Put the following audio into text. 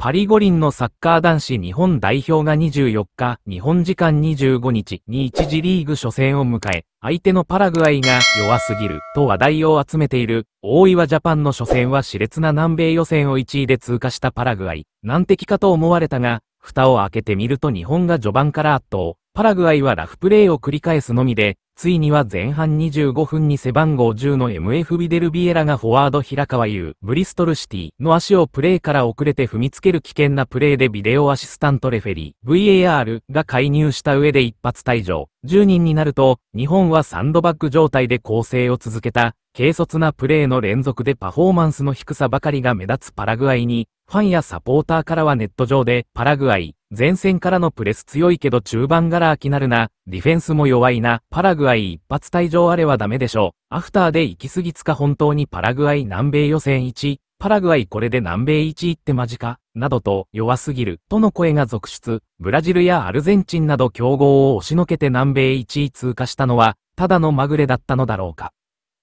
パリ五輪のサッカー男子日本代表が24日、日本時間25日に1次リーグ初戦を迎え、相手のパラグアイが弱すぎると話題を集めている、大岩ジャパンの初戦は熾烈な南米予選を1位で通過したパラグアイ。難敵かと思われたが、蓋を開けてみると日本が序盤から圧倒。パラグアイはラフプレーを繰り返すのみで、ついには前半25分に背番号10の MF ビデルビエラがフォワード平川優、ブリストルシティの足をプレーから遅れて踏みつける危険なプレーでビデオアシスタントレフェリー、VAR が介入した上で一発退場。10人になると、日本はサンドバッグ状態で構成を続けた。軽率なプレーの連続でパフォーマンスの低さばかりが目立つパラグアイに、ファンやサポーターからはネット上で、パラグアイ、前線からのプレス強いけど中盤がら空きなるな、ディフェンスも弱いな、パラグアイ一発退場あれはダメでしょう。アフターで行き過ぎつか本当にパラグアイ南米予選1、パラグアイこれで南米1位ってマジか、などと弱すぎる、との声が続出、ブラジルやアルゼンチンなど競合を押しのけて南米1位通過したのは、ただのまぐれだったのだろうか。